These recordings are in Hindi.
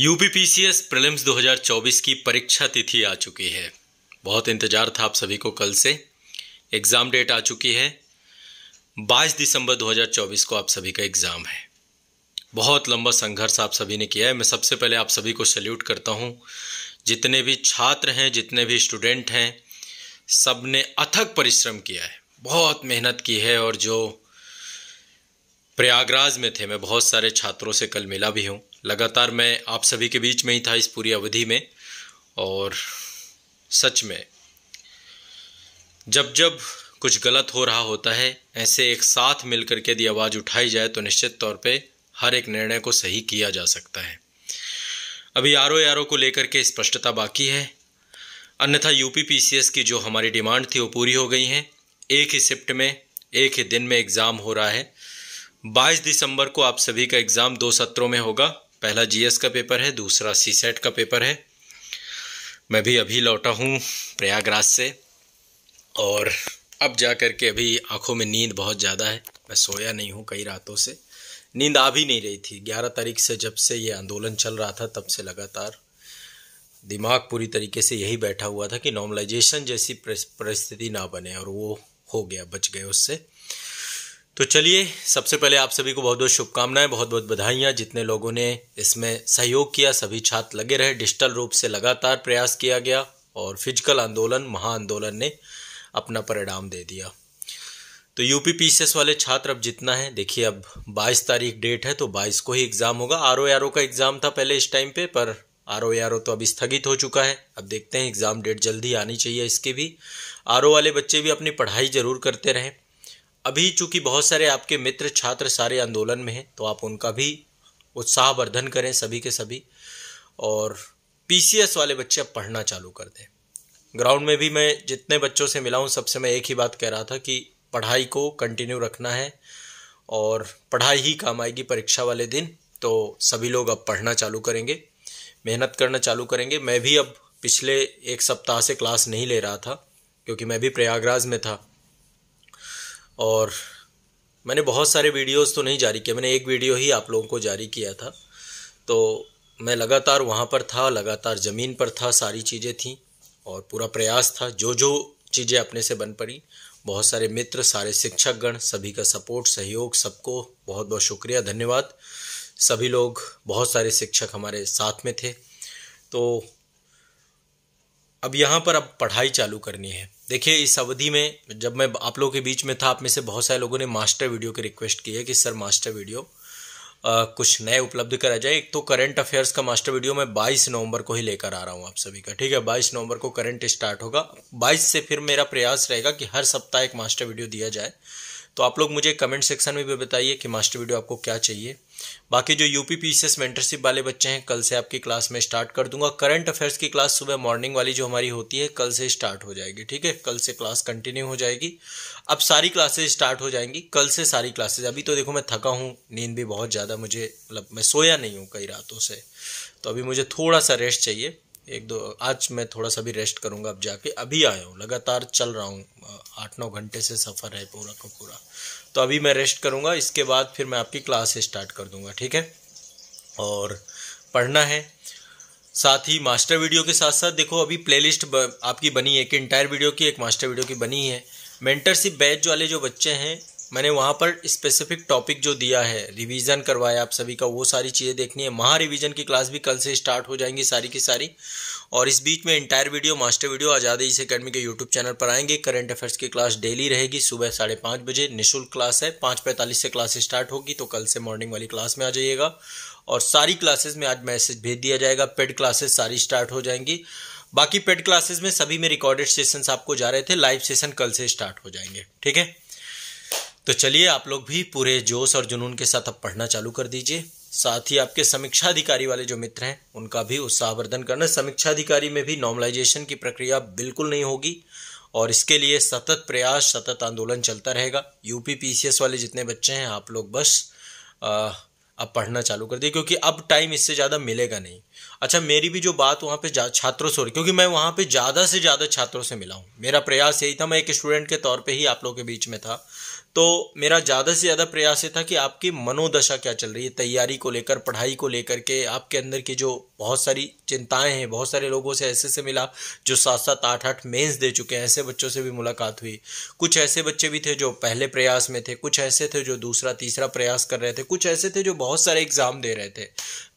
यूपीपीसीएस प्रीलिम्स 2024 की परीक्षा तिथि आ चुकी है बहुत इंतजार था आप सभी को कल से एग्ज़ाम डेट आ चुकी है 22 दिसंबर 2024 को आप सभी का एग्ज़ाम है बहुत लंबा संघर्ष आप सभी ने किया है मैं सबसे पहले आप सभी को सैल्यूट करता हूँ जितने भी छात्र हैं जितने भी स्टूडेंट हैं सब ने अथक परिश्रम किया है बहुत मेहनत की है और जो प्रयागराज में थे मैं बहुत सारे छात्रों से कल मिला भी हूँ लगातार मैं आप सभी के बीच में ही था इस पूरी अवधि में और सच में जब जब कुछ गलत हो रहा होता है ऐसे एक साथ मिलकर के यदि आवाज़ उठाई जाए तो निश्चित तौर पे हर एक निर्णय को सही किया जा सकता है अभी आर ओ आर ओ को लेकर के स्पष्टता बाकी है अन्यथा यूपी पीसीएस की जो हमारी डिमांड थी वो पूरी हो गई है एक ही शिफ्ट में एक ही दिन में एग्ज़ाम हो रहा है 22 दिसंबर को आप सभी का एग्ज़ाम दो सत्रों में होगा पहला जीएस का पेपर है दूसरा सी सेट e का पेपर है मैं भी अभी लौटा हूँ प्रयागराज से और अब जा कर के अभी आँखों में नींद बहुत ज़्यादा है मैं सोया नहीं हूँ कई रातों से नींद आ भी नहीं रही थी ग्यारह तारीख से जब से ये आंदोलन चल रहा था तब से लगातार दिमाग पूरी तरीके से यही बैठा हुआ था कि नॉर्मलाइजेशन जैसी परिस्थिति ना बने और वो हो गया बच गए उससे तो चलिए सबसे पहले आप सभी को बहुत बहुत शुभकामनाएं बहुत बहुत बधाइयां जितने लोगों ने इसमें सहयोग किया सभी छात्र लगे रहे डिजिटल रूप से लगातार प्रयास किया गया और फिजिकल आंदोलन महा आंदोलन ने अपना परिणाम दे दिया तो यूपी पीसीएस वाले छात्र अब जितना है देखिए अब 22 तारीख डेट है तो 22 को ही एग्ज़ाम होगा आर ओ का एग्ज़ाम था पहले इस टाइम पे पर आर ओ आर ओ तो अब स्थगित हो चुका है अब देखते हैं एग्ज़ाम डेट जल्दी आनी चाहिए इसके भी आर ओ वाले बच्चे भी अपनी पढ़ाई ज़रूर करते रहें अभी चूंकि बहुत सारे आपके मित्र छात्र सारे आंदोलन में हैं तो आप उनका भी उत्साहवर्धन करें सभी के सभी और पीसीएस वाले बच्चे अब पढ़ना चालू कर दें ग्राउंड में भी मैं जितने बच्चों से मिला हूँ सबसे मैं एक ही बात कह रहा था कि पढ़ाई को कंटिन्यू रखना है और पढ़ाई ही काम आएगी परीक्षा वाले दिन तो सभी लोग अब पढ़ना चालू करेंगे मेहनत करना चालू करेंगे मैं भी अब पिछले एक सप्ताह से क्लास नहीं ले रहा था क्योंकि मैं भी प्रयागराज में था और मैंने बहुत सारे वीडियोस तो नहीं जारी किए मैंने एक वीडियो ही आप लोगों को जारी किया था तो मैं लगातार वहाँ पर था लगातार ज़मीन पर था सारी चीज़ें थी और पूरा प्रयास था जो जो चीज़ें अपने से बन पड़ी बहुत सारे मित्र सारे शिक्षकगण सभी का सपोर्ट सहयोग सबको बहुत बहुत शुक्रिया धन्यवाद सभी लोग बहुत सारे शिक्षक हमारे साथ में थे तो अब यहाँ पर अब पढ़ाई चालू करनी है देखिए इस अवधि में जब मैं आप लोगों के बीच में था आप में से बहुत सारे लोगों ने मास्टर वीडियो की रिक्वेस्ट की है कि सर मास्टर वीडियो आ, कुछ नए उपलब्ध करा जाए एक तो करंट अफेयर्स का मास्टर वीडियो मैं 22 नवंबर को ही लेकर आ रहा हूँ आप सभी का ठीक है 22 नवंबर को करंट स्टार्ट होगा 22 से फिर मेरा प्रयास रहेगा कि हर सप्ताह एक मास्टर वीडियो दिया जाए तो आप लोग मुझे कमेंट सेक्शन में भी बताइए कि मास्टर वीडियो आपको क्या चाहिए बाकी जो यूपी पीसीएस मेंटरशिप वाले बच्चे हैं कल से आपकी क्लास में स्टार्ट कर दूंगा करंट अफेयर्स की क्लास सुबह मॉर्निंग वाली जो हमारी होती है कल से स्टार्ट हो जाएगी ठीक है कल से क्लास कंटिन्यू हो जाएगी अब सारी क्लासेज स्टार्ट हो जाएंगी कल से सारी क्लासेज अभी तो देखो मैं थका हूँ नींद भी बहुत ज़्यादा मुझे मतलब मैं सोया नहीं हूँ कई रातों से तो अभी मुझे थोड़ा सा रेस्ट चाहिए एक दो आज मैं थोड़ा सा भी रेस्ट करूँगा अब जाके अभी आया हूँ लगातार चल रहा हूँ आठ नौ घंटे से सफ़र है पूरा का पूरा तो अभी मैं रेस्ट करूँगा इसके बाद फिर मैं आपकी क्लास स्टार्ट कर दूँगा ठीक है और पढ़ना है साथ ही मास्टर वीडियो के साथ साथ देखो अभी प्ले आपकी बनी है कि इंटायर वीडियो की एक मास्टर वीडियो की बनी है मेंटरशिप बैच वाले जो बच्चे हैं मैंने वहाँ पर स्पेसिफिक टॉपिक जो दिया है रिवीजन करवाया आप सभी का वो सारी चीज़ें देखनी है महा रिवीजन की क्लास भी कल से स्टार्ट हो जाएंगी सारी की सारी और इस बीच में इंटायर वीडियो मास्टर वीडियो आजादी इस अकेडमी के यूट्यूब चैनल पर आएंगे करंट अफेयर्स की क्लास डेली रहेगी सुबह साढ़े पाँच बजे निःशुल्क क्लास है पाँच पैंतालीस से क्लास स्टार्ट होगी तो कल से मॉर्निंग वाली क्लास में आ जाइएगा और सारी क्लासेज में आज मैसेज भेज दिया जाएगा पेड क्लासेस सारी स्टार्ट हो जाएंगी बाकी पेड क्लासेस में सभी में रिकॉर्डेड सेशन आपको जा रहे थे लाइव सेशन कल से स्टार्ट हो जाएंगे ठीक है तो चलिए आप लोग भी पूरे जोश और जुनून के साथ अब पढ़ना चालू कर दीजिए साथ ही आपके समीक्षा अधिकारी वाले जो मित्र हैं उनका भी उत्साहवर्धन करना समीक्षाधिकारी में भी नॉर्मलाइजेशन की प्रक्रिया बिल्कुल नहीं होगी और इसके लिए सतत प्रयास सतत आंदोलन चलता रहेगा यूपी पीसीएस वाले जितने बच्चे हैं आप लोग बस आ, अब पढ़ना चालू कर दिए क्योंकि अब टाइम इससे ज़्यादा मिलेगा नहीं अच्छा मेरी भी जो बात वहाँ पे छात्रों से हो रही क्योंकि मैं वहाँ पे ज़्यादा से ज़्यादा छात्रों से मिला हूँ मेरा प्रयास यही था मैं एक स्टूडेंट के तौर पे ही आप लोगों के बीच में था तो मेरा ज़्यादा से ज़्यादा प्रयास ये था कि आपकी मनोदशा क्या चल रही है तैयारी को लेकर पढ़ाई को लेकर के आपके अंदर की जो बहुत सारी चिंताएं हैं बहुत सारे लोगों से ऐसे से मिला जो सात सात आठ आठ मेंस दे चुके हैं ऐसे बच्चों से भी मुलाकात हुई कुछ ऐसे बच्चे भी थे जो पहले प्रयास में थे कुछ ऐसे थे जो दूसरा तीसरा प्रयास कर रहे थे कुछ ऐसे थे जो बहुत सारे एग्ज़ाम दे रहे थे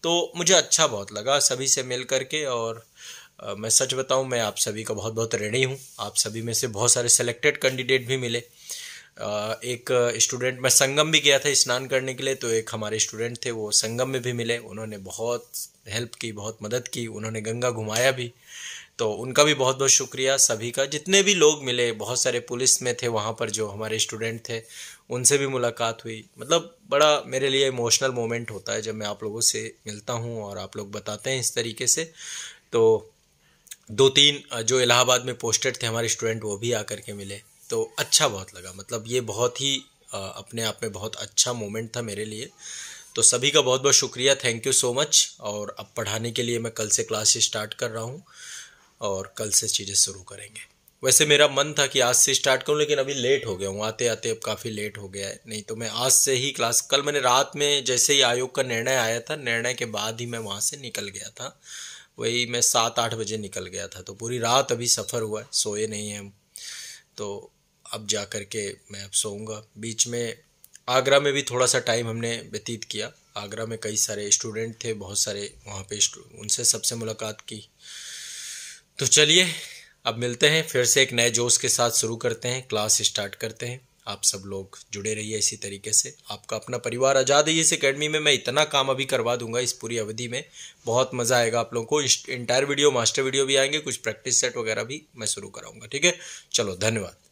तो मुझे अच्छा बहुत लगा सभी से मिल करके और मैं सच बताऊँ मैं आप सभी का बहुत बहुत ऋणी हूँ आप सभी में से बहुत सारे सेलेक्टेड कैंडिडेट भी मिले एक स्टूडेंट मैं संगम भी गया था स्नान करने के लिए तो एक हमारे स्टूडेंट थे वो संगम में भी मिले उन्होंने बहुत हेल्प की बहुत मदद की उन्होंने गंगा घुमाया भी तो उनका भी बहुत बहुत शुक्रिया सभी का जितने भी लोग मिले बहुत सारे पुलिस में थे वहाँ पर जो हमारे स्टूडेंट थे उनसे भी मुलाकात हुई मतलब बड़ा मेरे लिए इमोशनल मोमेंट होता है जब मैं आप लोगों से मिलता हूँ और आप लोग बताते हैं इस तरीके से तो दो तीन जो इलाहाबाद में पोस्टेड थे हमारे स्टूडेंट वो भी आकर के मिले तो अच्छा बहुत लगा मतलब ये बहुत ही अपने आप में बहुत अच्छा मोमेंट था मेरे लिए तो सभी का बहुत बहुत शुक्रिया थैंक यू सो मच और अब पढ़ाने के लिए मैं कल से क्लास स्टार्ट कर रहा हूँ और कल से चीज़ें शुरू करेंगे वैसे मेरा मन था कि आज से स्टार्ट करूँ लेकिन अभी लेट हो गया हूँ आते आते अब काफ़ी लेट हो गया है नहीं तो मैं आज से ही क्लास कल मैंने रात में जैसे ही आयोग का निर्णय आया था निर्णय के बाद ही मैं वहाँ से निकल गया था वही मैं सात आठ बजे निकल गया था तो पूरी रात अभी सफ़र हुआ है सोए नहीं हैं हम तो अब जा कर के मैं अब सोऊंगा बीच में आगरा में भी थोड़ा सा टाइम हमने व्यतीत किया आगरा में कई सारे स्टूडेंट थे बहुत सारे वहाँ पे उनसे सबसे मुलाकात की तो चलिए अब मिलते हैं फिर से एक नए जोश के साथ शुरू करते हैं क्लास स्टार्ट करते हैं आप सब लोग जुड़े रहिए इसी तरीके से आपका अपना परिवार आज़ाद है इस अकेडमी में मैं इतना काम अभी करवा दूंगा इस पूरी अवधि में बहुत मज़ा आएगा आप लोगों को इंटायर वीडियो मास्टर वीडियो भी आएंगे कुछ प्रैक्टिस सेट वगैरह भी मैं शुरू कराऊंगा ठीक है चलो धन्यवाद